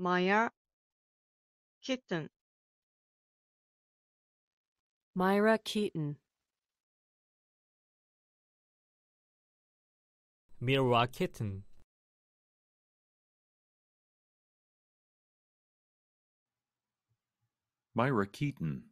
Maya Keaton. Myra Keaton. Myra Keaton. Myra Keaton.